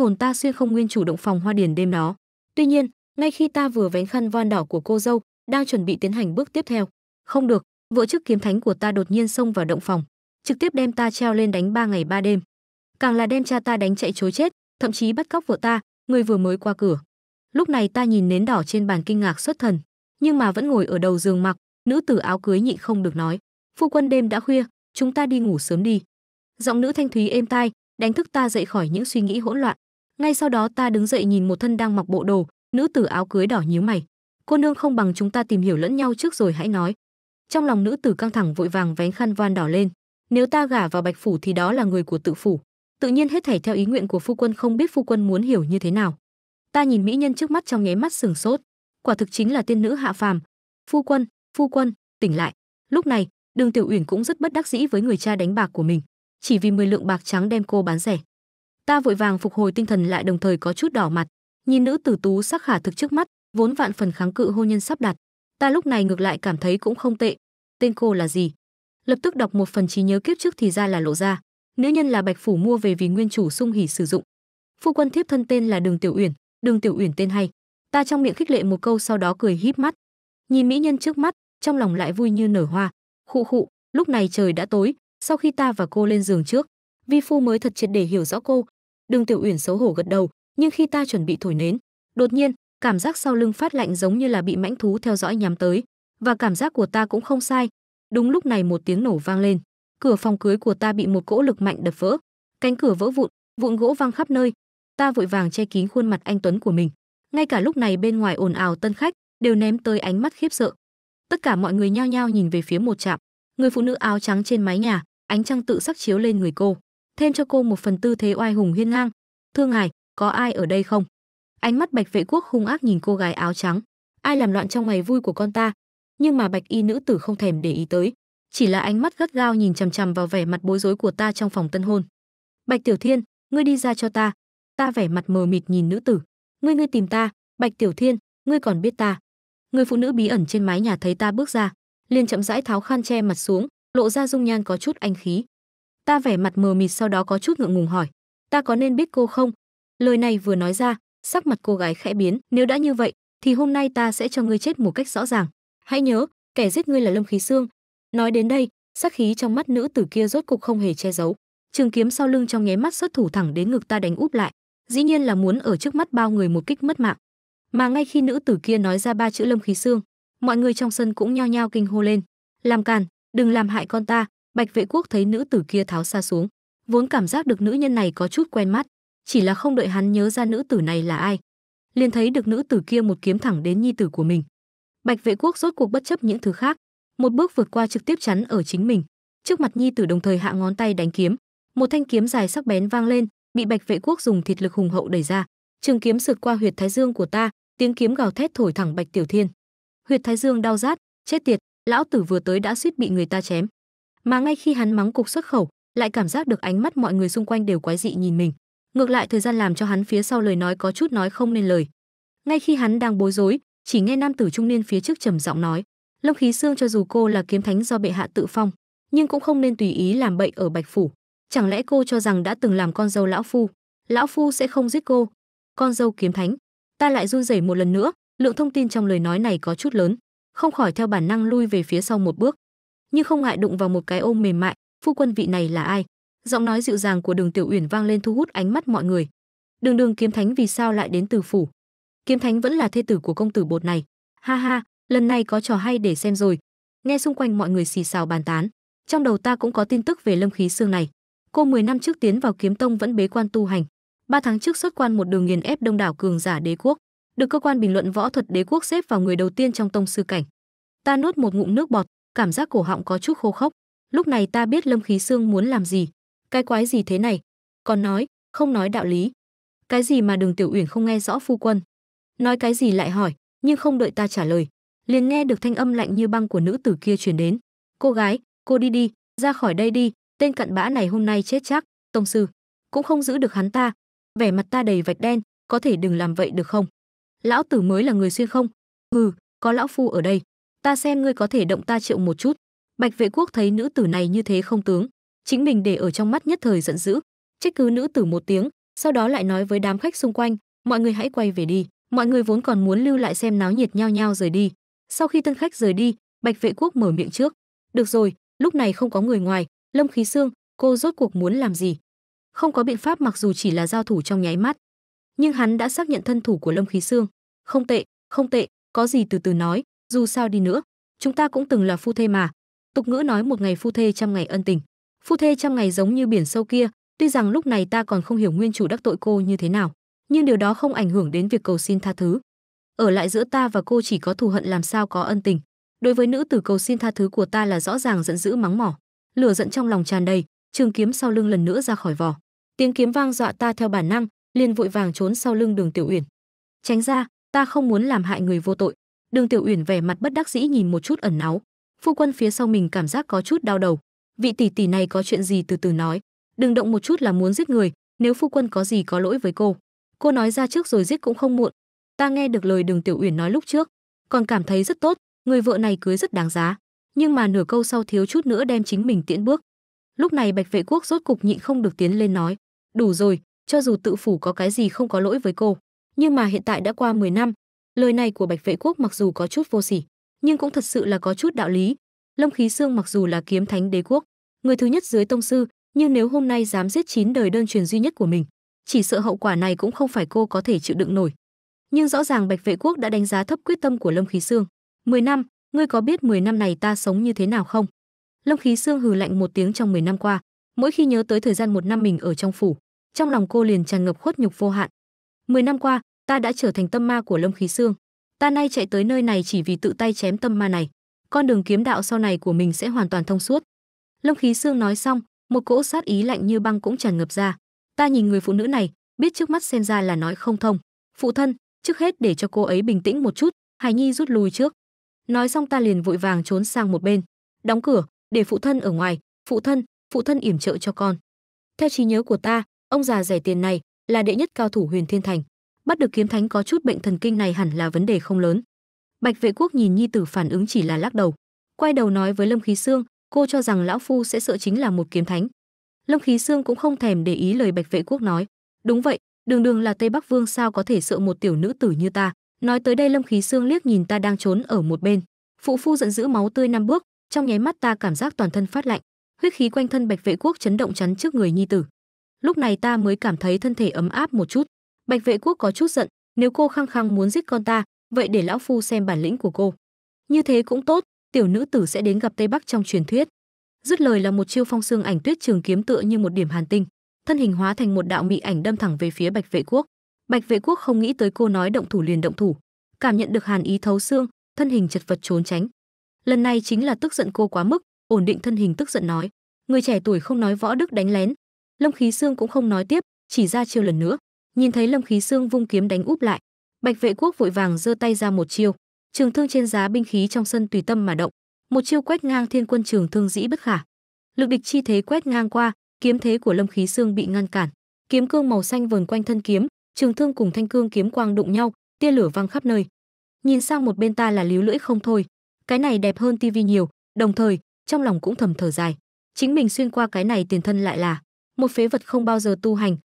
hồn ta xuyên không nguyên chủ động phòng hoa điền đêm đó. Tuy nhiên, ngay khi ta vừa vén khăn voan đỏ của cô dâu, đang chuẩn bị tiến hành bước tiếp theo, không được, vỗ chức kiếm thánh của ta đột nhiên xông vào động phòng, trực tiếp đem ta treo lên đánh ba ngày ba đêm. Càng là đem cha ta đánh chạy chối chết, thậm chí bắt cóc vợ ta, người vừa mới qua cửa. Lúc này ta nhìn nến đỏ trên bàn kinh ngạc xuất thần, nhưng mà vẫn ngồi ở đầu giường mặc, nữ tử áo cưới nhịn không được nói, "Phu quân đêm đã khuya, chúng ta đi ngủ sớm đi." Giọng nữ thanh thúy êm tai, đánh thức ta dậy khỏi những suy nghĩ hỗn loạn ngay sau đó ta đứng dậy nhìn một thân đang mặc bộ đồ nữ tử áo cưới đỏ nhíu mày cô nương không bằng chúng ta tìm hiểu lẫn nhau trước rồi hãy nói trong lòng nữ tử căng thẳng vội vàng vén khăn van đỏ lên nếu ta gả vào bạch phủ thì đó là người của tự phủ tự nhiên hết thảy theo ý nguyện của phu quân không biết phu quân muốn hiểu như thế nào ta nhìn mỹ nhân trước mắt trong nháy mắt sừng sốt quả thực chính là tiên nữ hạ phàm phu quân phu quân tỉnh lại lúc này đường tiểu uyển cũng rất bất đắc dĩ với người cha đánh bạc của mình chỉ vì 10 lượng bạc trắng đem cô bán rẻ Ta vội vàng phục hồi tinh thần lại đồng thời có chút đỏ mặt, nhìn nữ tử tú sắc khả thực trước mắt, vốn vạn phần kháng cự hôn nhân sắp đặt, ta lúc này ngược lại cảm thấy cũng không tệ. Tên cô là gì? Lập tức đọc một phần trí nhớ kiếp trước thì ra là lộ ra, nữ nhân là Bạch phủ mua về vì nguyên chủ sung hỉ sử dụng. Phu quân thiếp thân tên là Đường Tiểu Uyển, Đường Tiểu Uyển tên hay. Ta trong miệng khích lệ một câu sau đó cười híp mắt. Nhìn mỹ nhân trước mắt, trong lòng lại vui như nở hoa. Khụ khụ, lúc này trời đã tối, sau khi ta và cô lên giường trước, vi phu mới thật triệt để hiểu rõ cô, Đường Tiểu Uyển xấu hổ gật đầu, nhưng khi ta chuẩn bị thổi nến, đột nhiên, cảm giác sau lưng phát lạnh giống như là bị mãnh thú theo dõi nhắm tới, và cảm giác của ta cũng không sai. Đúng lúc này một tiếng nổ vang lên, cửa phòng cưới của ta bị một cỗ lực mạnh đập vỡ, cánh cửa vỡ vụn, vụn gỗ văng khắp nơi. Ta vội vàng che kín khuôn mặt anh tuấn của mình. Ngay cả lúc này bên ngoài ồn ào tân khách đều ném tới ánh mắt khiếp sợ. Tất cả mọi người nhao nhao nhìn về phía một trạm. Người phụ nữ áo trắng trên mái nhà, ánh trăng tự sắc chiếu lên người cô thêm cho cô một phần tư thế oai hùng hiên ngang. Thương ngài, có ai ở đây không? Ánh mắt Bạch Vệ Quốc hung ác nhìn cô gái áo trắng. Ai làm loạn trong ngày vui của con ta? Nhưng mà Bạch Y nữ tử không thèm để ý tới, chỉ là ánh mắt gắt gao nhìn chằm chằm vào vẻ mặt bối rối của ta trong phòng tân hôn. Bạch Tiểu Thiên, ngươi đi ra cho ta. Ta vẻ mặt mờ mịt nhìn nữ tử. Ngươi ngươi tìm ta, Bạch Tiểu Thiên, ngươi còn biết ta. Người phụ nữ bí ẩn trên mái nhà thấy ta bước ra, liền chậm rãi tháo khăn che mặt xuống, lộ ra dung nhan có chút anh khí. Ta vẻ mặt mờ mịt sau đó có chút ngượng ngùng hỏi, ta có nên biết cô không? Lời này vừa nói ra, sắc mặt cô gái khẽ biến, nếu đã như vậy, thì hôm nay ta sẽ cho ngươi chết một cách rõ ràng. Hãy nhớ, kẻ giết ngươi là Lâm Khí Xương. Nói đến đây, sắc khí trong mắt nữ tử kia rốt cục không hề che giấu, trường kiếm sau lưng trong nháy mắt xuất thủ thẳng đến ngực ta đánh úp lại, dĩ nhiên là muốn ở trước mắt bao người một kích mất mạng. Mà ngay khi nữ tử kia nói ra ba chữ Lâm Khí Xương, mọi người trong sân cũng nhao nhao kinh hô lên, làm càn, đừng làm hại con ta, Bạch Vệ Quốc thấy nữ tử kia tháo xa xuống, vốn cảm giác được nữ nhân này có chút quen mắt, chỉ là không đợi hắn nhớ ra nữ tử này là ai, liền thấy được nữ tử kia một kiếm thẳng đến nhi tử của mình. Bạch Vệ Quốc rốt cuộc bất chấp những thứ khác, một bước vượt qua trực tiếp chắn ở chính mình, trước mặt nhi tử đồng thời hạ ngón tay đánh kiếm, một thanh kiếm dài sắc bén vang lên, bị Bạch Vệ Quốc dùng thịt lực hùng hậu đẩy ra, trường kiếm sượt qua huyệt thái dương của ta, tiếng kiếm gào thét thổi thẳng Bạch Tiểu Thiên. Huyệt thái dương đau rát, chết tiệt, lão tử vừa tới đã suýt bị người ta chém mà ngay khi hắn mắng cục xuất khẩu lại cảm giác được ánh mắt mọi người xung quanh đều quái dị nhìn mình ngược lại thời gian làm cho hắn phía sau lời nói có chút nói không nên lời ngay khi hắn đang bối rối chỉ nghe nam tử trung niên phía trước trầm giọng nói lông khí xương cho dù cô là kiếm thánh do bệ hạ tự phong nhưng cũng không nên tùy ý làm bậy ở bạch phủ chẳng lẽ cô cho rằng đã từng làm con dâu lão phu lão phu sẽ không giết cô con dâu kiếm thánh ta lại run rẩy một lần nữa lượng thông tin trong lời nói này có chút lớn không khỏi theo bản năng lui về phía sau một bước nhưng không ngại đụng vào một cái ôm mềm mại, phu quân vị này là ai? Giọng nói dịu dàng của Đường Tiểu Uyển vang lên thu hút ánh mắt mọi người. Đường Đường Kiếm Thánh vì sao lại đến từ phủ? Kiếm Thánh vẫn là thê tử của công tử bột này. Ha ha, lần này có trò hay để xem rồi. Nghe xung quanh mọi người xì xào bàn tán, trong đầu ta cũng có tin tức về Lâm Khí Xương này. Cô 10 năm trước tiến vào Kiếm Tông vẫn bế quan tu hành, ba tháng trước xuất quan một đường nghiền ép đông đảo cường giả đế quốc, được cơ quan bình luận võ thuật đế quốc xếp vào người đầu tiên trong tông sư cảnh. Ta nuốt một ngụm nước bọt, cảm giác cổ họng có chút khô khốc. Lúc này ta biết Lâm Khí Xương muốn làm gì. Cái quái gì thế này? Còn nói, không nói đạo lý. Cái gì mà Đường Tiểu Uyển không nghe rõ phu quân? Nói cái gì lại hỏi, nhưng không đợi ta trả lời, liền nghe được thanh âm lạnh như băng của nữ tử kia truyền đến. "Cô gái, cô đi đi, ra khỏi đây đi, tên cặn bã này hôm nay chết chắc, tông sư cũng không giữ được hắn ta." Vẻ mặt ta đầy vạch đen, "Có thể đừng làm vậy được không? Lão tử mới là người xuyên không?" ừ có lão phu ở đây." ta xem ngươi có thể động ta triệu một chút bạch vệ quốc thấy nữ tử này như thế không tướng chính mình để ở trong mắt nhất thời giận dữ trách cứ nữ tử một tiếng sau đó lại nói với đám khách xung quanh mọi người hãy quay về đi mọi người vốn còn muốn lưu lại xem náo nhiệt nhao nhao rời đi sau khi tân khách rời đi bạch vệ quốc mở miệng trước được rồi lúc này không có người ngoài lâm khí xương cô rốt cuộc muốn làm gì không có biện pháp mặc dù chỉ là giao thủ trong nháy mắt nhưng hắn đã xác nhận thân thủ của lâm khí xương không tệ không tệ có gì từ từ nói dù sao đi nữa chúng ta cũng từng là phu thê mà tục ngữ nói một ngày phu thê trăm ngày ân tình phu thê trăm ngày giống như biển sâu kia tuy rằng lúc này ta còn không hiểu nguyên chủ đắc tội cô như thế nào nhưng điều đó không ảnh hưởng đến việc cầu xin tha thứ ở lại giữa ta và cô chỉ có thù hận làm sao có ân tình đối với nữ tử cầu xin tha thứ của ta là rõ ràng giận dữ mắng mỏ lửa giận trong lòng tràn đầy trường kiếm sau lưng lần nữa ra khỏi vỏ tiếng kiếm vang dọa ta theo bản năng liền vội vàng trốn sau lưng đường tiểu uyển tránh ra ta không muốn làm hại người vô tội Đường Tiểu Uyển vẻ mặt bất đắc dĩ nhìn một chút ẩn náu, phu quân phía sau mình cảm giác có chút đau đầu. Vị tỷ tỷ này có chuyện gì từ từ nói, đừng động một chút là muốn giết người, nếu phu quân có gì có lỗi với cô, cô nói ra trước rồi giết cũng không muộn. Ta nghe được lời Đường Tiểu Uyển nói lúc trước, còn cảm thấy rất tốt, người vợ này cưới rất đáng giá, nhưng mà nửa câu sau thiếu chút nữa đem chính mình tiễn bước. Lúc này Bạch Vệ Quốc rốt cục nhịn không được tiến lên nói, "Đủ rồi, cho dù tự phủ có cái gì không có lỗi với cô, nhưng mà hiện tại đã qua 10 năm, Lời này của Bạch Vệ Quốc mặc dù có chút vô sỉ, nhưng cũng thật sự là có chút đạo lý. Lâm Khí Xương mặc dù là kiếm thánh đế quốc, người thứ nhất dưới tông sư, nhưng nếu hôm nay dám giết chín đời đơn truyền duy nhất của mình, chỉ sợ hậu quả này cũng không phải cô có thể chịu đựng nổi. Nhưng rõ ràng Bạch Vệ Quốc đã đánh giá thấp quyết tâm của Lâm Khí Xương. 10 năm, ngươi có biết 10 năm này ta sống như thế nào không? Lâm Khí Xương hừ lạnh một tiếng trong 10 năm qua, mỗi khi nhớ tới thời gian một năm mình ở trong phủ, trong lòng cô liền tràn ngập khuất nhục vô hạn. 10 năm qua, ta đã trở thành tâm ma của Lâm Khí Xương. Ta nay chạy tới nơi này chỉ vì tự tay chém tâm ma này. Con đường kiếm đạo sau này của mình sẽ hoàn toàn thông suốt. Lâm Khí Xương nói xong, một cỗ sát ý lạnh như băng cũng tràn ngập ra. Ta nhìn người phụ nữ này, biết trước mắt xem ra là nói không thông. Phụ thân, trước hết để cho cô ấy bình tĩnh một chút, Hải Nhi rút lui trước. Nói xong ta liền vội vàng trốn sang một bên, đóng cửa, để phụ thân ở ngoài, phụ thân, phụ thân yểm trợ cho con. Theo trí nhớ của ta, ông già rẻ tiền này là đệ nhất cao thủ Huyền Thiên Thành bắt được kiếm thánh có chút bệnh thần kinh này hẳn là vấn đề không lớn bạch vệ quốc nhìn nhi tử phản ứng chỉ là lắc đầu quay đầu nói với lâm khí xương cô cho rằng lão phu sẽ sợ chính là một kiếm thánh lâm khí xương cũng không thèm để ý lời bạch vệ quốc nói đúng vậy đường đường là tây bắc vương sao có thể sợ một tiểu nữ tử như ta nói tới đây lâm khí xương liếc nhìn ta đang trốn ở một bên phụ phu giận dữ máu tươi năm bước trong nháy mắt ta cảm giác toàn thân phát lạnh huyết khí quanh thân bạch vệ quốc chấn động chắn trước người nhi tử lúc này ta mới cảm thấy thân thể ấm áp một chút Bạch Vệ Quốc có chút giận, nếu cô khăng khăng muốn giết con ta, vậy để lão phu xem bản lĩnh của cô. Như thế cũng tốt, tiểu nữ tử sẽ đến gặp Tây Bắc trong truyền thuyết. Dứt lời là một chiêu phong xương ảnh tuyết trường kiếm tựa như một điểm hàn tinh, thân hình hóa thành một đạo mị ảnh đâm thẳng về phía Bạch Vệ Quốc. Bạch Vệ Quốc không nghĩ tới cô nói động thủ liền động thủ, cảm nhận được hàn ý thấu xương, thân hình chật vật trốn tránh. Lần này chính là tức giận cô quá mức, ổn định thân hình tức giận nói, người trẻ tuổi không nói võ đức đánh lén, Lâm Khí Xương cũng không nói tiếp, chỉ ra chiêu lần nữa. Nhìn thấy Lâm Khí Xương vung kiếm đánh úp lại, Bạch Vệ Quốc vội vàng giơ tay ra một chiêu, trường thương trên giá binh khí trong sân tùy tâm mà động, một chiêu quét ngang thiên quân trường thương dĩ bất khả. Lực địch chi thế quét ngang qua, kiếm thế của Lâm Khí Xương bị ngăn cản, kiếm cương màu xanh vờn quanh thân kiếm, trường thương cùng thanh cương kiếm quang đụng nhau, tia lửa văng khắp nơi. Nhìn sang một bên ta là líu lưỡi không thôi, cái này đẹp hơn tivi nhiều, đồng thời, trong lòng cũng thầm thở dài, chính mình xuyên qua cái này tiền thân lại là một phế vật không bao giờ tu hành.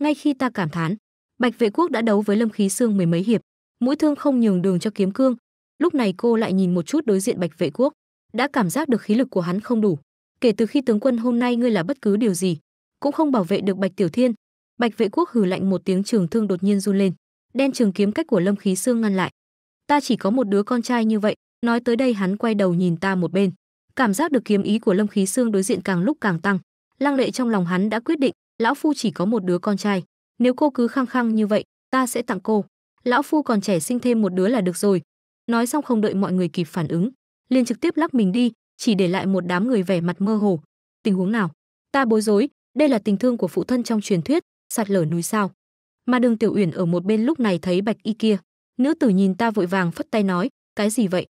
Ngay khi ta cảm thán, Bạch Vệ Quốc đã đấu với Lâm Khí Xương mười mấy hiệp, mũi thương không nhường đường cho kiếm cương. Lúc này cô lại nhìn một chút đối diện Bạch Vệ Quốc, đã cảm giác được khí lực của hắn không đủ. Kể từ khi tướng quân hôm nay ngươi là bất cứ điều gì, cũng không bảo vệ được Bạch Tiểu Thiên. Bạch Vệ Quốc hừ lạnh một tiếng trường thương đột nhiên run lên, đen trường kiếm cách của Lâm Khí Xương ngăn lại. Ta chỉ có một đứa con trai như vậy, nói tới đây hắn quay đầu nhìn ta một bên. Cảm giác được kiếm ý của Lâm Khí Xương đối diện càng lúc càng tăng, lăng lệ trong lòng hắn đã quyết định, lão phu chỉ có một đứa con trai nếu cô cứ khăng khăng như vậy ta sẽ tặng cô lão phu còn trẻ sinh thêm một đứa là được rồi nói xong không đợi mọi người kịp phản ứng liền trực tiếp lắc mình đi chỉ để lại một đám người vẻ mặt mơ hồ tình huống nào ta bối rối đây là tình thương của phụ thân trong truyền thuyết sạt lở núi sao mà đường tiểu uyển ở một bên lúc này thấy bạch y kia nữ tử nhìn ta vội vàng phất tay nói cái gì vậy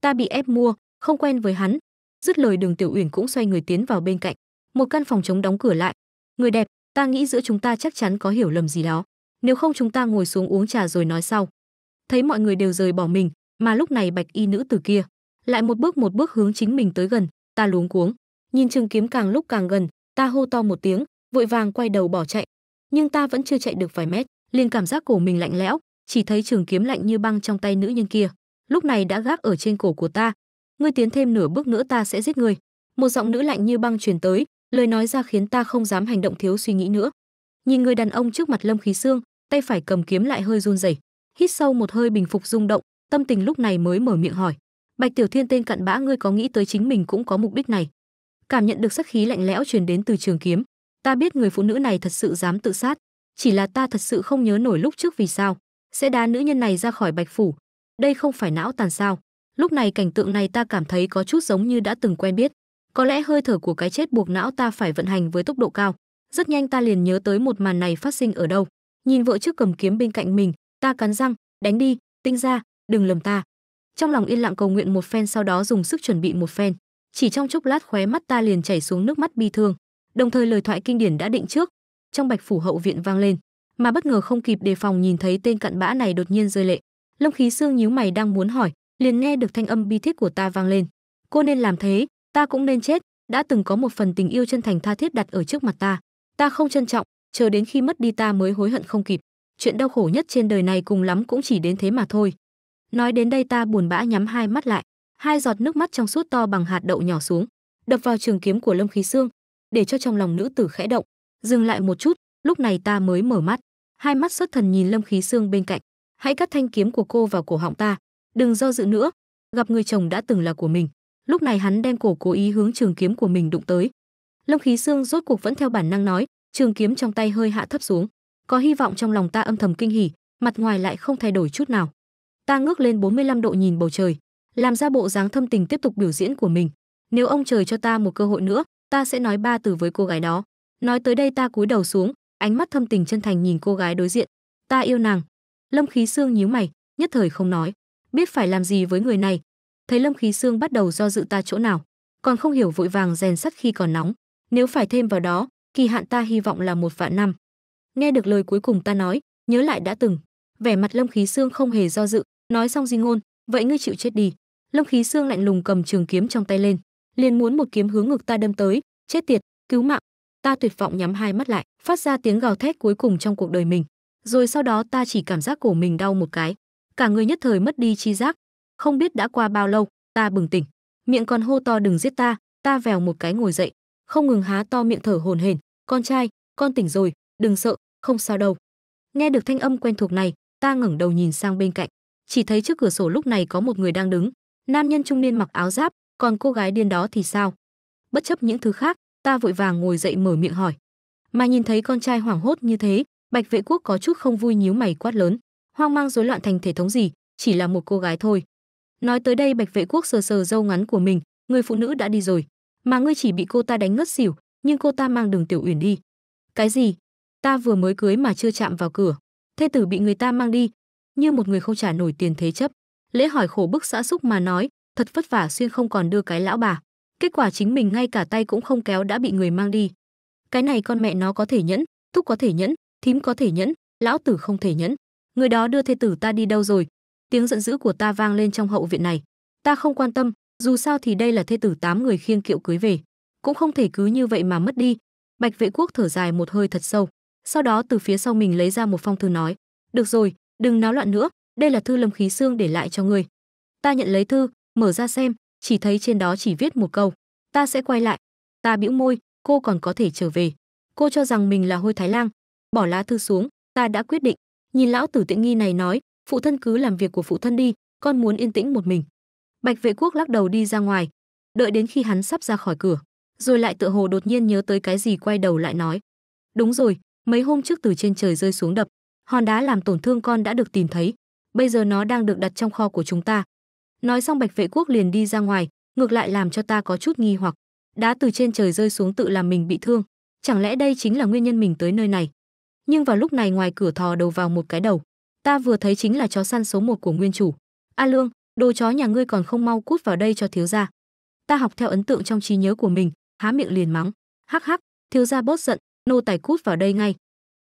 ta bị ép mua không quen với hắn dứt lời đường tiểu uyển cũng xoay người tiến vào bên cạnh một căn phòng trống đóng cửa lại người đẹp ta nghĩ giữa chúng ta chắc chắn có hiểu lầm gì đó nếu không chúng ta ngồi xuống uống trà rồi nói sau thấy mọi người đều rời bỏ mình mà lúc này bạch y nữ từ kia lại một bước một bước hướng chính mình tới gần ta luống cuống nhìn trường kiếm càng lúc càng gần ta hô to một tiếng vội vàng quay đầu bỏ chạy nhưng ta vẫn chưa chạy được vài mét liền cảm giác cổ mình lạnh lẽo chỉ thấy trường kiếm lạnh như băng trong tay nữ nhân kia lúc này đã gác ở trên cổ của ta ngươi tiến thêm nửa bước nữa ta sẽ giết ngươi một giọng nữ lạnh như băng truyền tới lời nói ra khiến ta không dám hành động thiếu suy nghĩ nữa nhìn người đàn ông trước mặt lâm khí xương tay phải cầm kiếm lại hơi run rẩy hít sâu một hơi bình phục rung động tâm tình lúc này mới mở miệng hỏi bạch tiểu thiên tên cặn bã ngươi có nghĩ tới chính mình cũng có mục đích này cảm nhận được sắc khí lạnh lẽo truyền đến từ trường kiếm ta biết người phụ nữ này thật sự dám tự sát chỉ là ta thật sự không nhớ nổi lúc trước vì sao sẽ đá nữ nhân này ra khỏi bạch phủ đây không phải não tàn sao lúc này cảnh tượng này ta cảm thấy có chút giống như đã từng quen biết có lẽ hơi thở của cái chết buộc não ta phải vận hành với tốc độ cao. Rất nhanh ta liền nhớ tới một màn này phát sinh ở đâu. Nhìn vợ trước cầm kiếm bên cạnh mình, ta cắn răng, đánh đi, tinh ra, đừng lầm ta. Trong lòng yên lặng cầu nguyện một phen sau đó dùng sức chuẩn bị một phen. Chỉ trong chốc lát khóe mắt ta liền chảy xuống nước mắt bi thương. Đồng thời lời thoại kinh điển đã định trước, trong bạch phủ hậu viện vang lên, mà bất ngờ không kịp đề phòng nhìn thấy tên cặn bã này đột nhiên rơi lệ. Lông khí xương nhíu mày đang muốn hỏi, liền nghe được thanh âm bi thiết của ta vang lên. Cô nên làm thế, ta cũng nên chết đã từng có một phần tình yêu chân thành tha thiết đặt ở trước mặt ta ta không trân trọng chờ đến khi mất đi ta mới hối hận không kịp chuyện đau khổ nhất trên đời này cùng lắm cũng chỉ đến thế mà thôi nói đến đây ta buồn bã nhắm hai mắt lại hai giọt nước mắt trong suốt to bằng hạt đậu nhỏ xuống đập vào trường kiếm của lâm khí xương để cho trong lòng nữ tử khẽ động dừng lại một chút lúc này ta mới mở mắt hai mắt xuất thần nhìn lâm khí xương bên cạnh hãy cắt thanh kiếm của cô vào cổ họng ta đừng do dự nữa gặp người chồng đã từng là của mình lúc này hắn đem cổ cố ý hướng trường kiếm của mình đụng tới lông khí xương rốt cuộc vẫn theo bản năng nói trường kiếm trong tay hơi hạ thấp xuống có hy vọng trong lòng ta âm thầm kinh hỉ mặt ngoài lại không thay đổi chút nào ta ngước lên 45 độ nhìn bầu trời làm ra bộ dáng thâm tình tiếp tục biểu diễn của mình nếu ông trời cho ta một cơ hội nữa ta sẽ nói ba từ với cô gái đó nói tới đây ta cúi đầu xuống ánh mắt thâm tình chân thành nhìn cô gái đối diện ta yêu nàng lông khí xương nhíu mày nhất thời không nói biết phải làm gì với người này thấy lâm khí xương bắt đầu do dự ta chỗ nào còn không hiểu vội vàng rèn sắt khi còn nóng nếu phải thêm vào đó kỳ hạn ta hy vọng là một vạn năm nghe được lời cuối cùng ta nói nhớ lại đã từng vẻ mặt lâm khí xương không hề do dự nói xong di ngôn vậy ngươi chịu chết đi lâm khí xương lạnh lùng cầm trường kiếm trong tay lên liền muốn một kiếm hướng ngực ta đâm tới chết tiệt cứu mạng ta tuyệt vọng nhắm hai mắt lại phát ra tiếng gào thét cuối cùng trong cuộc đời mình rồi sau đó ta chỉ cảm giác cổ mình đau một cái cả người nhất thời mất đi chi giác không biết đã qua bao lâu ta bừng tỉnh miệng còn hô to đừng giết ta ta vèo một cái ngồi dậy không ngừng há to miệng thở hồn hển con trai con tỉnh rồi đừng sợ không sao đâu nghe được thanh âm quen thuộc này ta ngẩng đầu nhìn sang bên cạnh chỉ thấy trước cửa sổ lúc này có một người đang đứng nam nhân trung niên mặc áo giáp còn cô gái điên đó thì sao bất chấp những thứ khác ta vội vàng ngồi dậy mở miệng hỏi mà nhìn thấy con trai hoảng hốt như thế bạch vệ quốc có chút không vui nhíu mày quát lớn hoang mang rối loạn thành thể thống gì chỉ là một cô gái thôi nói tới đây bạch vệ quốc sờ sờ râu ngắn của mình người phụ nữ đã đi rồi mà ngươi chỉ bị cô ta đánh ngất xỉu nhưng cô ta mang đường tiểu uyển đi cái gì ta vừa mới cưới mà chưa chạm vào cửa thê tử bị người ta mang đi như một người không trả nổi tiền thế chấp lễ hỏi khổ bức xã xúc mà nói thật vất vả xuyên không còn đưa cái lão bà kết quả chính mình ngay cả tay cũng không kéo đã bị người mang đi cái này con mẹ nó có thể nhẫn thúc có thể nhẫn thím có thể nhẫn lão tử không thể nhẫn người đó đưa thê tử ta đi đâu rồi Tiếng giận dữ của ta vang lên trong hậu viện này. Ta không quan tâm, dù sao thì đây là thê tử tám người khiêng kiệu cưới về, cũng không thể cứ như vậy mà mất đi. Bạch Vệ Quốc thở dài một hơi thật sâu, sau đó từ phía sau mình lấy ra một phong thư nói: "Được rồi, đừng náo loạn nữa, đây là thư Lâm Khí Xương để lại cho ngươi." Ta nhận lấy thư, mở ra xem, chỉ thấy trên đó chỉ viết một câu: "Ta sẽ quay lại." Ta bĩu môi, cô còn có thể trở về. Cô cho rằng mình là Hôi Thái Lang. Bỏ lá thư xuống, ta đã quyết định. Nhìn lão tử tiện nghi này nói, phụ thân cứ làm việc của phụ thân đi con muốn yên tĩnh một mình bạch vệ quốc lắc đầu đi ra ngoài đợi đến khi hắn sắp ra khỏi cửa rồi lại tựa hồ đột nhiên nhớ tới cái gì quay đầu lại nói đúng rồi mấy hôm trước từ trên trời rơi xuống đập hòn đá làm tổn thương con đã được tìm thấy bây giờ nó đang được đặt trong kho của chúng ta nói xong bạch vệ quốc liền đi ra ngoài ngược lại làm cho ta có chút nghi hoặc đá từ trên trời rơi xuống tự làm mình bị thương chẳng lẽ đây chính là nguyên nhân mình tới nơi này nhưng vào lúc này ngoài cửa thò đầu vào một cái đầu ta vừa thấy chính là chó săn số một của nguyên chủ a lương đồ chó nhà ngươi còn không mau cút vào đây cho thiếu gia ta học theo ấn tượng trong trí nhớ của mình há miệng liền mắng hắc hắc thiếu gia bớt giận nô tài cút vào đây ngay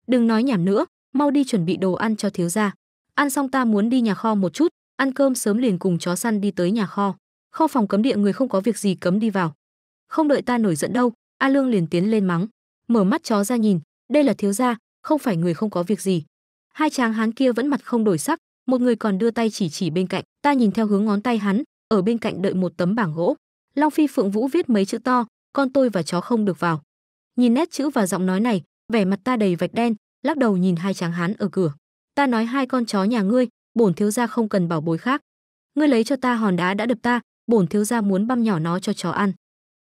đừng nói nhảm nữa mau đi chuẩn bị đồ ăn cho thiếu gia ăn xong ta muốn đi nhà kho một chút ăn cơm sớm liền cùng chó săn đi tới nhà kho kho phòng cấm địa người không có việc gì cấm đi vào không đợi ta nổi giận đâu a lương liền tiến lên mắng mở mắt chó ra nhìn đây là thiếu gia không phải người không có việc gì hai tráng hán kia vẫn mặt không đổi sắc một người còn đưa tay chỉ chỉ bên cạnh ta nhìn theo hướng ngón tay hắn ở bên cạnh đợi một tấm bảng gỗ long phi phượng vũ viết mấy chữ to con tôi và chó không được vào nhìn nét chữ và giọng nói này vẻ mặt ta đầy vạch đen lắc đầu nhìn hai tráng hán ở cửa ta nói hai con chó nhà ngươi bổn thiếu gia không cần bảo bối khác ngươi lấy cho ta hòn đá đã đập ta bổn thiếu gia muốn băm nhỏ nó cho chó ăn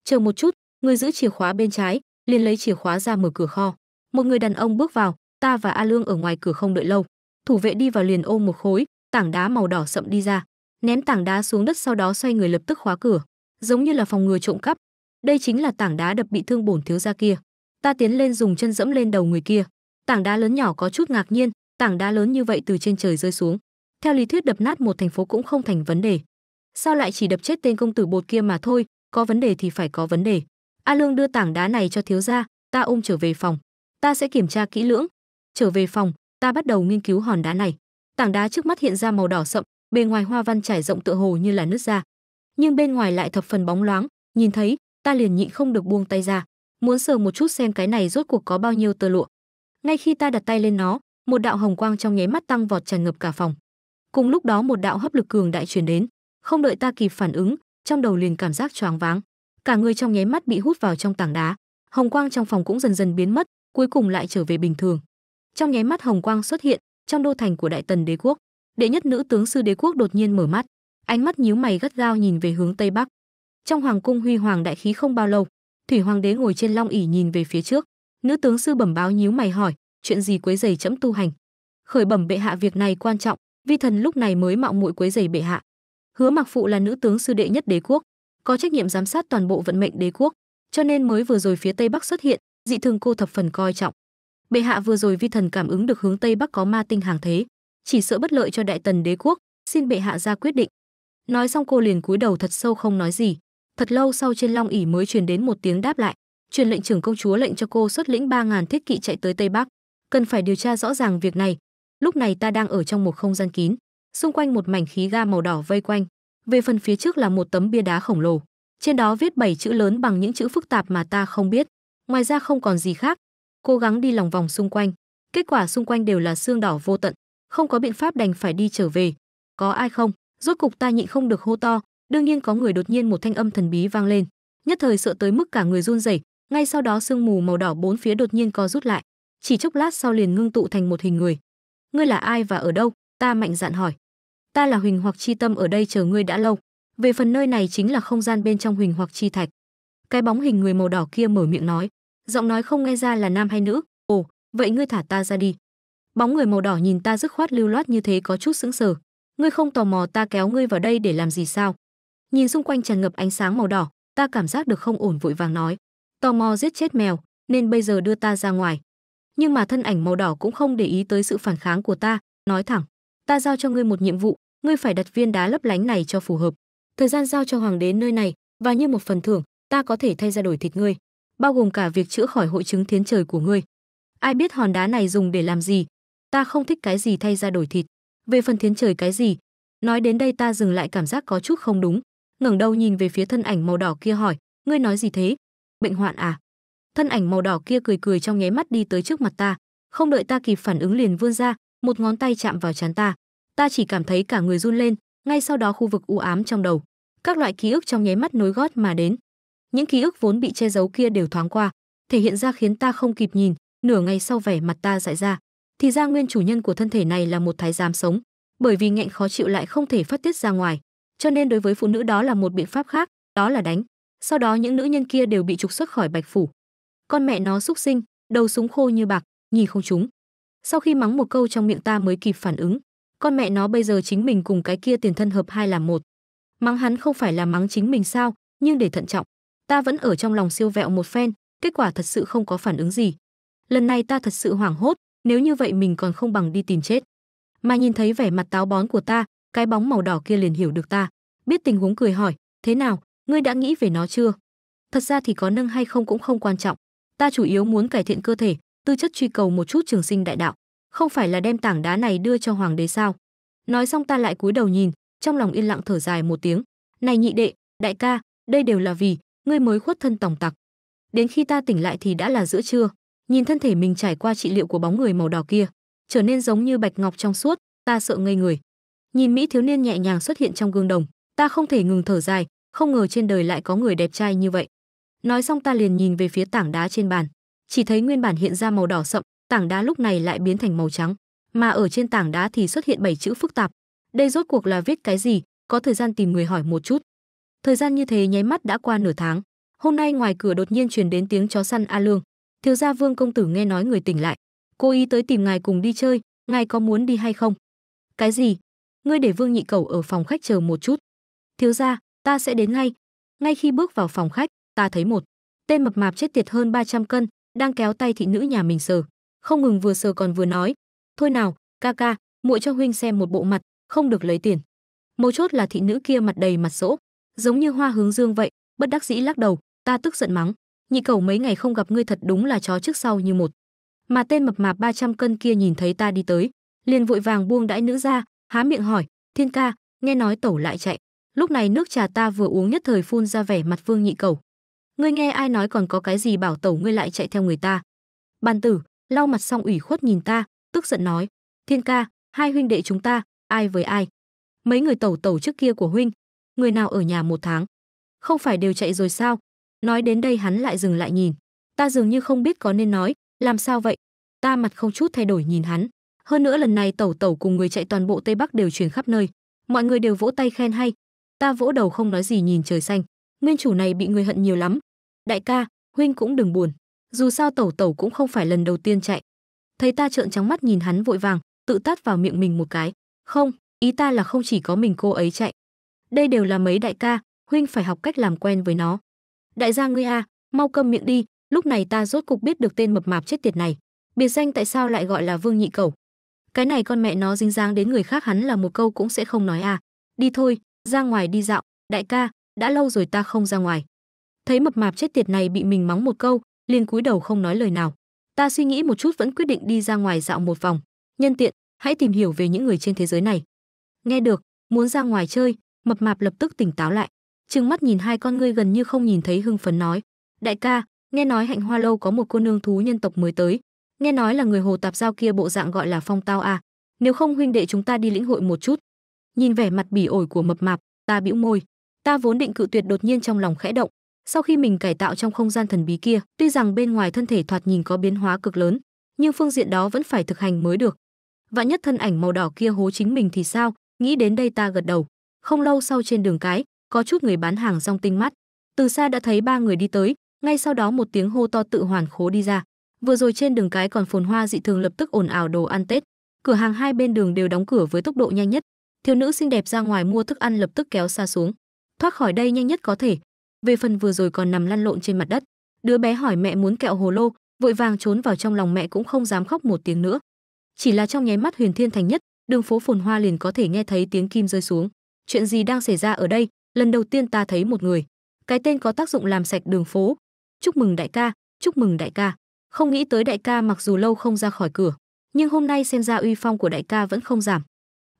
chờ một chút ngươi giữ chìa khóa bên trái liền lấy chìa khóa ra mở cửa kho một người đàn ông bước vào ta và a lương ở ngoài cửa không đợi lâu thủ vệ đi vào liền ôm một khối tảng đá màu đỏ sậm đi ra ném tảng đá xuống đất sau đó xoay người lập tức khóa cửa giống như là phòng ngừa trộm cắp đây chính là tảng đá đập bị thương bổn thiếu gia kia ta tiến lên dùng chân dẫm lên đầu người kia tảng đá lớn nhỏ có chút ngạc nhiên tảng đá lớn như vậy từ trên trời rơi xuống theo lý thuyết đập nát một thành phố cũng không thành vấn đề sao lại chỉ đập chết tên công tử bột kia mà thôi có vấn đề thì phải có vấn đề a lương đưa tảng đá này cho thiếu gia ta ôm trở về phòng ta sẽ kiểm tra kỹ lưỡng Trở về phòng, ta bắt đầu nghiên cứu hòn đá này. Tảng đá trước mắt hiện ra màu đỏ sậm, bề ngoài hoa văn trải rộng tựa hồ như là nứt ra, nhưng bên ngoài lại thập phần bóng loáng, nhìn thấy, ta liền nhịn không được buông tay ra, muốn sờ một chút xem cái này rốt cuộc có bao nhiêu tơ lụa. Ngay khi ta đặt tay lên nó, một đạo hồng quang trong nháy mắt tăng vọt tràn ngập cả phòng. Cùng lúc đó một đạo hấp lực cường đại truyền đến, không đợi ta kịp phản ứng, trong đầu liền cảm giác choáng váng, cả người trong nháy mắt bị hút vào trong tảng đá. Hồng quang trong phòng cũng dần dần biến mất, cuối cùng lại trở về bình thường trong nháy mắt hồng quang xuất hiện trong đô thành của đại tần đế quốc đệ nhất nữ tướng sư đế quốc đột nhiên mở mắt ánh mắt nhíu mày gắt gao nhìn về hướng tây bắc trong hoàng cung huy hoàng đại khí không bao lâu thủy hoàng đế ngồi trên long ỉ nhìn về phía trước nữ tướng sư bẩm báo nhíu mày hỏi chuyện gì quấy giày chẫm tu hành khởi bẩm bệ hạ việc này quan trọng vi thần lúc này mới mạo muội quấy giày bệ hạ hứa mặc phụ là nữ tướng sư đệ nhất đế quốc có trách nhiệm giám sát toàn bộ vận mệnh đế quốc cho nên mới vừa rồi phía tây bắc xuất hiện dị thường cô thập phần coi trọng bệ hạ vừa rồi vi thần cảm ứng được hướng tây bắc có ma tinh hàng thế chỉ sợ bất lợi cho đại tần đế quốc xin bệ hạ ra quyết định nói xong cô liền cúi đầu thật sâu không nói gì thật lâu sau trên long ỉ mới truyền đến một tiếng đáp lại truyền lệnh trưởng công chúa lệnh cho cô xuất lĩnh ba ngàn thiết kỵ chạy tới tây bắc cần phải điều tra rõ ràng việc này lúc này ta đang ở trong một không gian kín xung quanh một mảnh khí ga màu đỏ vây quanh về phần phía trước là một tấm bia đá khổng lồ trên đó viết bảy chữ lớn bằng những chữ phức tạp mà ta không biết ngoài ra không còn gì khác cố gắng đi lòng vòng xung quanh. Kết quả xung quanh đều là xương đỏ vô tận, không có biện pháp đành phải đi trở về. Có ai không? Rốt cục ta nhịn không được hô to, đương nhiên có người đột nhiên một thanh âm thần bí vang lên. Nhất thời sợ tới mức cả người run rẩy, ngay sau đó sương mù màu đỏ bốn phía đột nhiên co rút lại, chỉ chốc lát sau liền ngưng tụ thành một hình người. Ngươi là ai và ở đâu? Ta mạnh dạn hỏi. Ta là Huỳnh Hoặc Chi Tâm ở đây chờ ngươi đã lâu. Về phần nơi này chính là không gian bên trong Huỳnh Hoặc Chi Thạch. Cái bóng hình người màu đỏ kia mở miệng nói, giọng nói không nghe ra là nam hay nữ ồ vậy ngươi thả ta ra đi bóng người màu đỏ nhìn ta dứt khoát lưu loát như thế có chút sững sờ ngươi không tò mò ta kéo ngươi vào đây để làm gì sao nhìn xung quanh tràn ngập ánh sáng màu đỏ ta cảm giác được không ổn vội vàng nói tò mò giết chết mèo nên bây giờ đưa ta ra ngoài nhưng mà thân ảnh màu đỏ cũng không để ý tới sự phản kháng của ta nói thẳng ta giao cho ngươi một nhiệm vụ ngươi phải đặt viên đá lấp lánh này cho phù hợp thời gian giao cho hoàng đến nơi này và như một phần thưởng ta có thể thay ra đổi thịt ngươi bao gồm cả việc chữa khỏi hội chứng thiến trời của ngươi. Ai biết hòn đá này dùng để làm gì? Ta không thích cái gì thay ra đổi thịt. Về phần thiến trời cái gì? Nói đến đây ta dừng lại cảm giác có chút không đúng, ngẩng đầu nhìn về phía thân ảnh màu đỏ kia hỏi, ngươi nói gì thế? Bệnh hoạn à? Thân ảnh màu đỏ kia cười cười trong nháy mắt đi tới trước mặt ta, không đợi ta kịp phản ứng liền vươn ra, một ngón tay chạm vào trán ta. Ta chỉ cảm thấy cả người run lên, ngay sau đó khu vực u ám trong đầu, các loại ký ức trong nháy mắt nối gót mà đến, những ký ức vốn bị che giấu kia đều thoáng qua thể hiện ra khiến ta không kịp nhìn nửa ngày sau vẻ mặt ta dại ra thì ra nguyên chủ nhân của thân thể này là một thái giám sống bởi vì nghẹn khó chịu lại không thể phát tiết ra ngoài cho nên đối với phụ nữ đó là một biện pháp khác đó là đánh sau đó những nữ nhân kia đều bị trục xuất khỏi bạch phủ con mẹ nó xúc sinh đầu súng khô như bạc nhìn không chúng sau khi mắng một câu trong miệng ta mới kịp phản ứng con mẹ nó bây giờ chính mình cùng cái kia tiền thân hợp hai làm một mắng hắn không phải là mắng chính mình sao nhưng để thận trọng ta vẫn ở trong lòng siêu vẹo một phen, kết quả thật sự không có phản ứng gì. Lần này ta thật sự hoảng hốt, nếu như vậy mình còn không bằng đi tìm chết. Mà nhìn thấy vẻ mặt táo bón của ta, cái bóng màu đỏ kia liền hiểu được ta, biết tình huống cười hỏi, "Thế nào, ngươi đã nghĩ về nó chưa?" Thật ra thì có nâng hay không cũng không quan trọng, ta chủ yếu muốn cải thiện cơ thể, tư chất truy cầu một chút trường sinh đại đạo, không phải là đem tảng đá này đưa cho hoàng đế sao? Nói xong ta lại cúi đầu nhìn, trong lòng yên lặng thở dài một tiếng, "Này nhị đệ, đại ca, đây đều là vì ngươi mới khuất thân tòng tặc đến khi ta tỉnh lại thì đã là giữa trưa nhìn thân thể mình trải qua trị liệu của bóng người màu đỏ kia trở nên giống như bạch ngọc trong suốt ta sợ ngây người nhìn mỹ thiếu niên nhẹ nhàng xuất hiện trong gương đồng ta không thể ngừng thở dài không ngờ trên đời lại có người đẹp trai như vậy nói xong ta liền nhìn về phía tảng đá trên bàn chỉ thấy nguyên bản hiện ra màu đỏ sậm tảng đá lúc này lại biến thành màu trắng mà ở trên tảng đá thì xuất hiện bảy chữ phức tạp đây rốt cuộc là viết cái gì có thời gian tìm người hỏi một chút Thời gian như thế nháy mắt đã qua nửa tháng. Hôm nay ngoài cửa đột nhiên truyền đến tiếng chó săn A Lương. Thiếu gia Vương công tử nghe nói người tỉnh lại, cô ý tới tìm ngài cùng đi chơi, ngài có muốn đi hay không? Cái gì? Ngươi để Vương Nhị cầu ở phòng khách chờ một chút. Thiếu gia, ta sẽ đến ngay. Ngay khi bước vào phòng khách, ta thấy một tên mập mạp chết tiệt hơn 300 cân, đang kéo tay thị nữ nhà mình sờ, không ngừng vừa sờ còn vừa nói, "Thôi nào, ca ca, muội cho huynh xem một bộ mặt, không được lấy tiền." Mấu chốt là thị nữ kia mặt đầy mặt sỗ, giống như hoa hướng dương vậy bất đắc dĩ lắc đầu ta tức giận mắng nhị cầu mấy ngày không gặp ngươi thật đúng là chó trước sau như một mà tên mập mạp 300 cân kia nhìn thấy ta đi tới liền vội vàng buông đãi nữ ra há miệng hỏi thiên ca nghe nói tẩu lại chạy lúc này nước trà ta vừa uống nhất thời phun ra vẻ mặt vương nhị cầu ngươi nghe ai nói còn có cái gì bảo tẩu ngươi lại chạy theo người ta bàn tử lau mặt xong ủy khuất nhìn ta tức giận nói thiên ca hai huynh đệ chúng ta ai với ai mấy người tẩu tẩu trước kia của huynh người nào ở nhà một tháng. Không phải đều chạy rồi sao? Nói đến đây hắn lại dừng lại nhìn. Ta dường như không biết có nên nói, làm sao vậy? Ta mặt không chút thay đổi nhìn hắn. Hơn nữa lần này tẩu tẩu cùng người chạy toàn bộ Tây Bắc đều truyền khắp nơi. Mọi người đều vỗ tay khen hay. Ta vỗ đầu không nói gì nhìn trời xanh. Nguyên chủ này bị người hận nhiều lắm. Đại ca, huynh cũng đừng buồn. Dù sao tẩu tẩu cũng không phải lần đầu tiên chạy. Thấy ta trợn trắng mắt nhìn hắn vội vàng, tự tát vào miệng mình một cái. Không, ý ta là không chỉ có mình cô ấy chạy, đây đều là mấy đại ca, huynh phải học cách làm quen với nó. Đại gia ngươi a, mau câm miệng đi, lúc này ta rốt cục biết được tên mập mạp chết tiệt này. Biệt danh tại sao lại gọi là Vương Nhị Cẩu? Cái này con mẹ nó dính dáng đến người khác hắn là một câu cũng sẽ không nói à. Đi thôi, ra ngoài đi dạo, đại ca, đã lâu rồi ta không ra ngoài. Thấy mập mạp chết tiệt này bị mình mắng một câu, liền cúi đầu không nói lời nào. Ta suy nghĩ một chút vẫn quyết định đi ra ngoài dạo một vòng. Nhân tiện, hãy tìm hiểu về những người trên thế giới này. Nghe được, muốn ra ngoài chơi, mập mạp lập tức tỉnh táo lại trừng mắt nhìn hai con ngươi gần như không nhìn thấy hưng phấn nói đại ca nghe nói hạnh hoa lâu có một cô nương thú nhân tộc mới tới nghe nói là người hồ tạp giao kia bộ dạng gọi là phong tao à nếu không huynh đệ chúng ta đi lĩnh hội một chút nhìn vẻ mặt bỉ ổi của mập mạp ta bĩu môi ta vốn định cự tuyệt đột nhiên trong lòng khẽ động sau khi mình cải tạo trong không gian thần bí kia tuy rằng bên ngoài thân thể thoạt nhìn có biến hóa cực lớn nhưng phương diện đó vẫn phải thực hành mới được vạn nhất thân ảnh màu đỏ kia hố chính mình thì sao nghĩ đến đây ta gật đầu không lâu sau trên đường cái, có chút người bán hàng rong tinh mắt. Từ xa đã thấy ba người đi tới, ngay sau đó một tiếng hô to tự hoàn khố đi ra. Vừa rồi trên đường cái còn phồn hoa dị thường lập tức ồn ào đồ ăn Tết. Cửa hàng hai bên đường đều đóng cửa với tốc độ nhanh nhất. Thiếu nữ xinh đẹp ra ngoài mua thức ăn lập tức kéo xa xuống. Thoát khỏi đây nhanh nhất có thể. Về phần vừa rồi còn nằm lăn lộn trên mặt đất. Đứa bé hỏi mẹ muốn kẹo hồ lô, vội vàng trốn vào trong lòng mẹ cũng không dám khóc một tiếng nữa. Chỉ là trong nháy mắt huyền thiên thành nhất, đường phố phồn hoa liền có thể nghe thấy tiếng kim rơi xuống chuyện gì đang xảy ra ở đây lần đầu tiên ta thấy một người cái tên có tác dụng làm sạch đường phố chúc mừng đại ca chúc mừng đại ca không nghĩ tới đại ca mặc dù lâu không ra khỏi cửa nhưng hôm nay xem ra uy phong của đại ca vẫn không giảm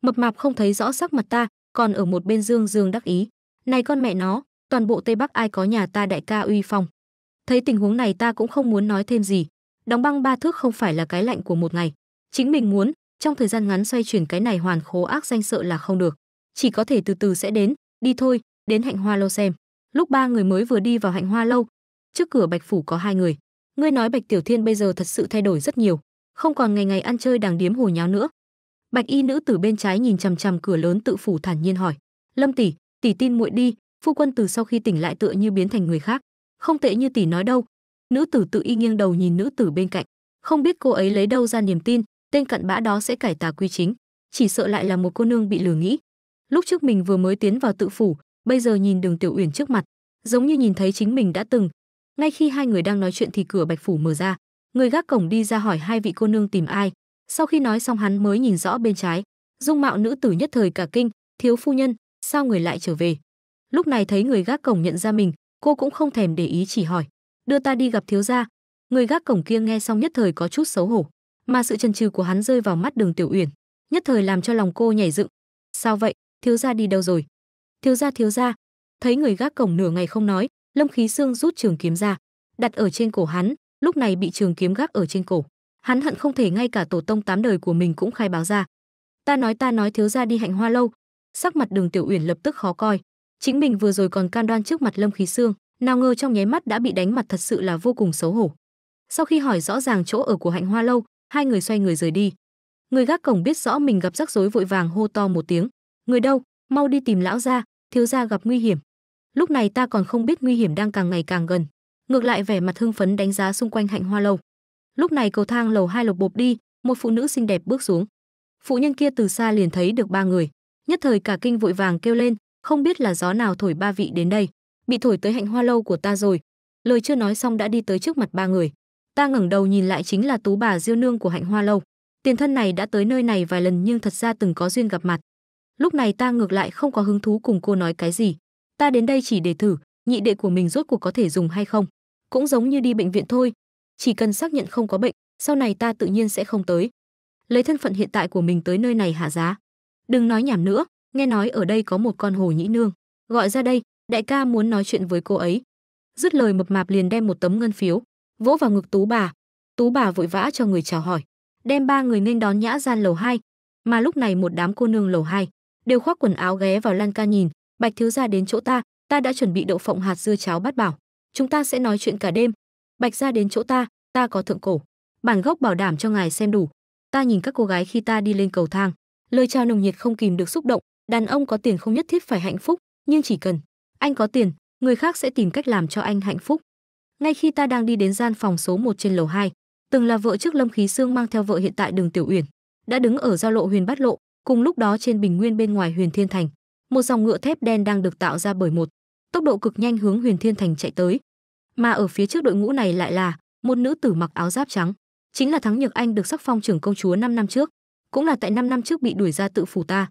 mập mạp không thấy rõ sắc mặt ta còn ở một bên dương dương đắc ý này con mẹ nó toàn bộ tây bắc ai có nhà ta đại ca uy phong thấy tình huống này ta cũng không muốn nói thêm gì đóng băng ba thước không phải là cái lạnh của một ngày chính mình muốn trong thời gian ngắn xoay chuyển cái này hoàn khố ác danh sợ là không được chỉ có thể từ từ sẽ đến đi thôi đến hạnh hoa lâu xem lúc ba người mới vừa đi vào hạnh hoa lâu trước cửa bạch phủ có hai người ngươi nói bạch tiểu thiên bây giờ thật sự thay đổi rất nhiều không còn ngày ngày ăn chơi đàng điếm hồ nháo nữa bạch y nữ từ bên trái nhìn chằm chằm cửa lớn tự phủ thản nhiên hỏi lâm tỷ tỷ tin muội đi phu quân từ sau khi tỉnh lại tựa như biến thành người khác không tệ như tỷ nói đâu nữ tử tự y nghiêng đầu nhìn nữ tử bên cạnh không biết cô ấy lấy đâu ra niềm tin tên cận bã đó sẽ cải tà quy chính chỉ sợ lại là một cô nương bị lừa nghĩ lúc trước mình vừa mới tiến vào tự phủ bây giờ nhìn đường tiểu uyển trước mặt giống như nhìn thấy chính mình đã từng ngay khi hai người đang nói chuyện thì cửa bạch phủ mở ra người gác cổng đi ra hỏi hai vị cô nương tìm ai sau khi nói xong hắn mới nhìn rõ bên trái dung mạo nữ tử nhất thời cả kinh thiếu phu nhân sao người lại trở về lúc này thấy người gác cổng nhận ra mình cô cũng không thèm để ý chỉ hỏi đưa ta đi gặp thiếu gia người gác cổng kia nghe xong nhất thời có chút xấu hổ mà sự chần chừ của hắn rơi vào mắt đường tiểu uyển nhất thời làm cho lòng cô nhảy dựng sao vậy thiếu gia đi đâu rồi thiếu gia thiếu gia thấy người gác cổng nửa ngày không nói lâm khí xương rút trường kiếm ra đặt ở trên cổ hắn lúc này bị trường kiếm gác ở trên cổ hắn hận không thể ngay cả tổ tông tám đời của mình cũng khai báo ra ta nói ta nói thiếu gia đi hạnh hoa lâu sắc mặt đường tiểu uyển lập tức khó coi chính mình vừa rồi còn can đoan trước mặt lâm khí xương nào ngờ trong nháy mắt đã bị đánh mặt thật sự là vô cùng xấu hổ sau khi hỏi rõ ràng chỗ ở của hạnh hoa lâu hai người xoay người rời đi người gác cổng biết rõ mình gặp rắc rối vội vàng hô to một tiếng người đâu mau đi tìm lão gia thiếu gia gặp nguy hiểm lúc này ta còn không biết nguy hiểm đang càng ngày càng gần ngược lại vẻ mặt hưng phấn đánh giá xung quanh hạnh hoa lâu lúc này cầu thang lầu hai lộc bộp đi một phụ nữ xinh đẹp bước xuống phụ nhân kia từ xa liền thấy được ba người nhất thời cả kinh vội vàng kêu lên không biết là gió nào thổi ba vị đến đây bị thổi tới hạnh hoa lâu của ta rồi lời chưa nói xong đã đi tới trước mặt ba người ta ngẩng đầu nhìn lại chính là tú bà diêu nương của hạnh hoa lâu tiền thân này đã tới nơi này vài lần nhưng thật ra từng có duyên gặp mặt lúc này ta ngược lại không có hứng thú cùng cô nói cái gì ta đến đây chỉ để thử nhị đệ của mình rốt cuộc có thể dùng hay không cũng giống như đi bệnh viện thôi chỉ cần xác nhận không có bệnh sau này ta tự nhiên sẽ không tới lấy thân phận hiện tại của mình tới nơi này hạ giá đừng nói nhảm nữa nghe nói ở đây có một con hồ nhĩ nương gọi ra đây đại ca muốn nói chuyện với cô ấy dứt lời mập mạp liền đem một tấm ngân phiếu vỗ vào ngực tú bà tú bà vội vã cho người chào hỏi đem ba người nên đón nhã gian lầu hai mà lúc này một đám cô nương lầu hai đều khoác quần áo ghé vào lan can nhìn bạch thiếu gia đến chỗ ta ta đã chuẩn bị đậu phộng hạt dưa cháo bát bảo chúng ta sẽ nói chuyện cả đêm bạch gia đến chỗ ta ta có thượng cổ bản gốc bảo đảm cho ngài xem đủ ta nhìn các cô gái khi ta đi lên cầu thang lời chào nồng nhiệt không kìm được xúc động đàn ông có tiền không nhất thiết phải hạnh phúc nhưng chỉ cần anh có tiền người khác sẽ tìm cách làm cho anh hạnh phúc ngay khi ta đang đi đến gian phòng số 1 trên lầu 2, từng là vợ trước lâm khí xương mang theo vợ hiện tại đường tiểu uyển đã đứng ở giao lộ huyền bát lộ Cùng lúc đó trên bình nguyên bên ngoài Huyền Thiên Thành, một dòng ngựa thép đen đang được tạo ra bởi một tốc độ cực nhanh hướng Huyền Thiên Thành chạy tới. Mà ở phía trước đội ngũ này lại là một nữ tử mặc áo giáp trắng, chính là Thắng Nhược Anh được sắc phong trưởng công chúa 5 năm trước, cũng là tại 5 năm trước bị đuổi ra tự phủ ta.